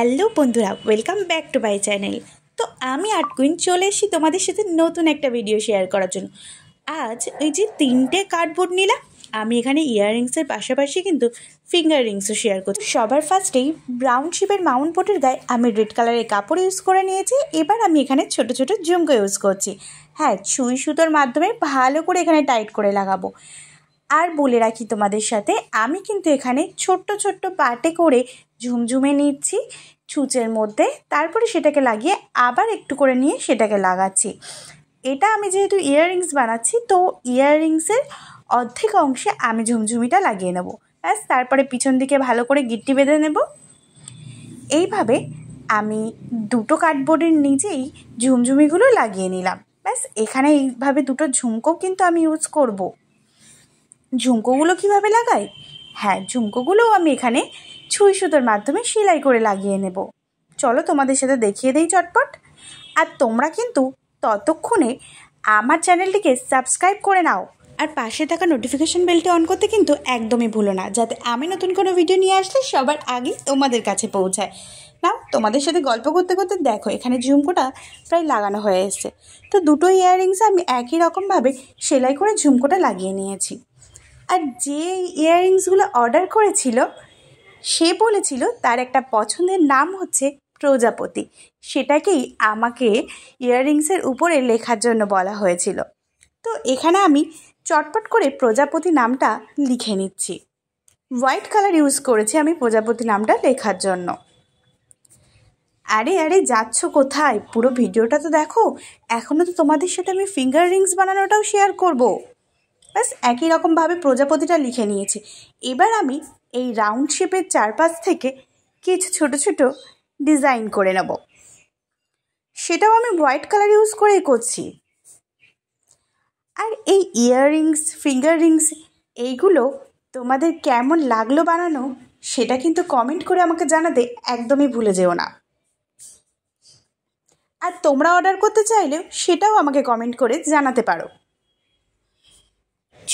hello বন্ধুরা welcome back to my channel তো আমি আট কুইন চলে এসেছি তোমাদের সাথে নতুন একটা ভিডিও শেয়ার করার জন্য আজ এই যে তিনটে কার্ডবোর্ড নিলাম আমি এখানে ইয়াররিংসের পাশাপাশি কিন্তু ফিঙ্গার রিংসও শেয়ার করছি সবার ফার্স্টেই ব্রাউন শিপের মাউন্ট পোটের গায়ে আমি রেড কালারের কাপড় ইউজ করে নিয়েছি এবার আমি এখানে ছোট ছোট জুমকো ইউজ করছি হ্যাঁ ছুঁই সুতোর মাধ্যমে ভালো করে এখানে টাইট করে লাগাবো আর বলে রাখি তোমাদের সাথে আমি কিন্তু এখানে ছোট্ট ছোট্ট পাটে করে ঝুমঝুমে নিচ্ছি ছুঁচের মধ্যে তারপরে সেটাকে লাগিয়ে আবার একটু করে নিয়ে সেটাকে লাগাচ্ছি এটা আমি যেহেতু ইয়াররিংস বানাচ্ছি তো ইয়াররিংসের অর্ধেক অংশে আমি ঝুমঝুমিটা লাগিয়ে নেব ব্যাস তারপরে পিছন দিকে ভালো করে গিট্টি বেঁধে নেব এইভাবে আমি দুটো কার্ডবোর্ডের নিজেই ঝুমঝুমিগুলো লাগিয়ে নিলাম ব্যাস এখানে এইভাবে দুটো ঝুমকো কিন্তু আমি ইউজ করবো ঝুমকোগুলো কিভাবে লাগাই হ্যাঁ ঝুমকোগুলোও আমি এখানে ছুঁই সুতোর মাধ্যমে সেলাই করে লাগিয়ে নেব চলো তোমাদের সাথে দেখিয়ে দেই চটপট আর তোমরা কিন্তু ততক্ষণে আমার চ্যানেলটিকে সাবস্ক্রাইব করে নাও আর পাশে থাকা নোটিফিকেশান বেলটি অন করতে কিন্তু একদমই ভুলো না যাতে আমি নতুন কোনো ভিডিও নিয়ে আসলে সবার আগে তোমাদের কাছে পৌঁছায় নাও তোমাদের সাথে গল্প করতে করতে দেখো এখানে ঝুমকোটা প্রায় লাগানো হয়ে এসছে তো দুটো ইয়াররিংসে আমি একই রকমভাবে সেলাই করে ঝুমকোটা লাগিয়ে নিয়েছি আর যে ইয়াররিংসগুলো অর্ডার করেছিল সে বলেছিল তার একটা পছন্দের নাম হচ্ছে প্রজাপতি সেটাকেই আমাকে ইয়াররিংসের উপরে লেখার জন্য বলা হয়েছিল তো এখানে আমি চটপট করে প্রজাপতি নামটা লিখে নিচ্ছি হোয়াইট কালার ইউজ করেছি আমি প্রজাপতি নামটা লেখার জন্য আরে আরে যাচ্ছ কোথায় পুরো ভিডিওটা তো দেখো এখনও তো তোমাদের সাথে আমি ফিঙ্গার রিংস বানানোটাও শেয়ার করবো ব্যাস একই রকমভাবে প্রজাপতিটা লিখে নিয়েছি এবার আমি এই রাউন্ড শেপের চারপাশ থেকে কিছু ছোট ছোট ডিজাইন করে নেব সেটাও আমি হোয়াইট কালার ইউজ করেই করছি আর এই ইয়াররিংস ফিঙ্গার রিংস এইগুলো তোমাদের কেমন লাগলো বানানো সেটা কিন্তু কমেন্ট করে আমাকে জানাতে একদমই ভুলে যেও না আর তোমরা অর্ডার করতে চাইলেও সেটাও আমাকে কমেন্ট করে জানাতে পারো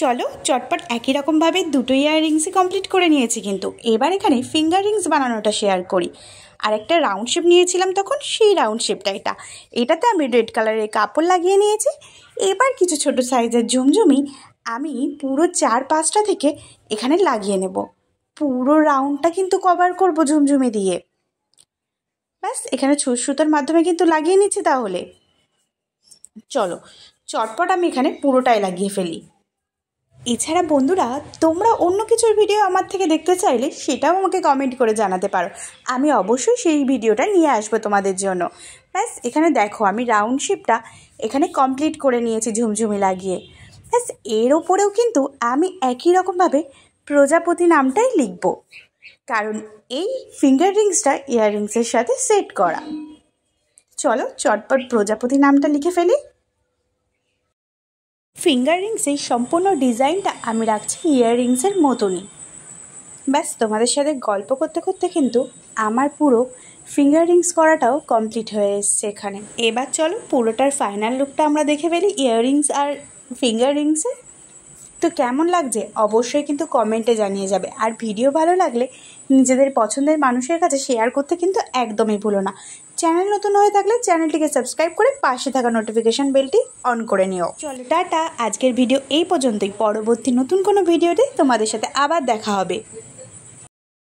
চলো চটপট একই রকমভাবে দুটো ইয়াররিংসই কমপ্লিট করে নিয়েছি কিন্তু এবার এখানে ফিঙ্গার রিংস বানানোটা শেয়ার করি আর একটা রাউন্ড শেপ নিয়েছিলাম তখন সেই রাউন্ড শেপটা এটা এটাতে আমি রেড কালারের কাপড় লাগিয়ে নিয়েছি এবার কিছু ছোট সাইজের ঝুমঝুমি আমি পুরো চার পাঁচটা থেকে এখানে লাগিয়ে নেব পুরো রাউন্ডটা কিন্তু কভার করব ঝুমঝুমি দিয়ে ব্যাস এখানে ছোট সুতার মাধ্যমে কিন্তু লাগিয়ে নিচ্ছি তাহলে চলো চটপট আমি এখানে পুরোটাই লাগিয়ে ফেলি এছাড়া বন্ধুরা তোমরা অন্য কিছুর ভিডিও আমার থেকে দেখতে চাইলে সেটাও আমাকে কমেন্ট করে জানাতে পারো আমি অবশ্যই সেই ভিডিওটা নিয়ে আসবো তোমাদের জন্য ব্যাস এখানে দেখো আমি রাউন্ড শেপটা এখানে কমপ্লিট করে নিয়েছি ঝুমঝুমি লাগিয়ে ব্যাস এর ওপরেও কিন্তু আমি একই রকমভাবে প্রজাপতি নামটাই লিখব কারণ এই ফিঙ্গার রিংসটা ইয়াররিংসের সাথে সেট করা চলো চটপট প্রজাপতি নামটা লিখে ফেলি ফিঙ্গার রিংসের সম্পূর্ণ ডিজাইনটা আমি রাখছি ইয়াররিংসের মতনই ব্যাস তোমাদের সাথে গল্প করতে করতে কিন্তু আমার পুরো ফিঙ্গার রিংস করাটাও কমপ্লিট হয়ে এসছে এখানে এবার চলো পুরোটার ফাইনাল লুকটা আমরা দেখে ফেলি ইয়াররিংস আর ফিঙ্গার রিংসে তো কেমন লাগছে অবশ্যই কিন্তু কমেন্টে জানিয়ে যাবে আর ভিডিও ভালো লাগলে নিজেদের পছন্দের মানুষের কাছে শেয়ার করতে কিন্তু একদমই ভুলো না চ্যানেল নতুন হয়ে থাকলে চ্যানেলটিকে সাবস্ক্রাইব করে পাশে থাকা নোটিফিকেশন বেলটি অন করে নিও চলো টাটা আজকের ভিডিও এই পর্যন্তই পরবর্তী নতুন কোনো ভিডিওতে তোমাদের সাথে আবার দেখা হবে